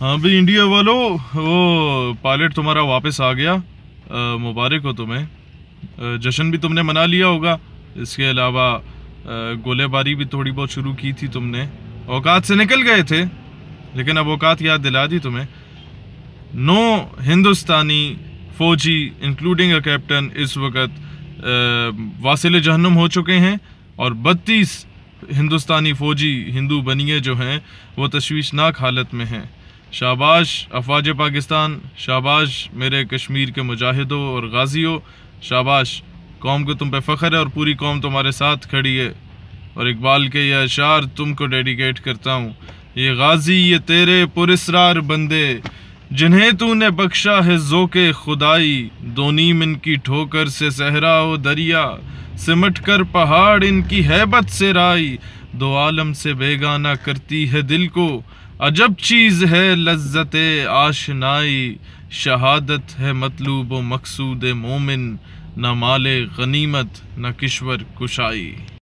हाँ भाई इंडिया वालों वो पायलट तुम्हारा वापस आ गया मुबारक हो तुम्हें जश्न भी तुमने मना लिया होगा इसके अलावा गोलेबारी भी थोड़ी बहुत शुरू की थी तुमने औकात से निकल गए थे लेकिन अब औकात याद दिला दी तुम्हें नो हिंदुस्तानी फौजी इंक्लूडिंग अ कैप्टन इस वक्त वासिल जहन्नुम हो चुके हैं और बत्तीस हिंदुस्तानी फ़ौजी हिंदू बनिए जो हैं वो तशवीशनाक हालत में हैं शाबाश अफवाज पाकिस्तान शाबाश मेरे कश्मीर के मुजाहिदों और गाजियों शाबाश कौम को तुम पे फ़ख्र है और पूरी कौम तुम्हारे साथ खड़ी है और इकबाल के ये अशार तुमको डेडिकेट करता हूँ ये गाजी ये तेरे पुरस्रार बंदे जिन्हें तूने बख्शा है जो के खुदाई नीम इनकी ठोकर से सहरा हो दरिया सिमट कर पहाड़ इनकी हैबत से राई दो आलम से बेगाना करती है दिल को अजब चीज़ है लज्जत आशनाई शहादत है मतलूब मकसूद मोमिन न माल गनीमत न किश्वर कुशाई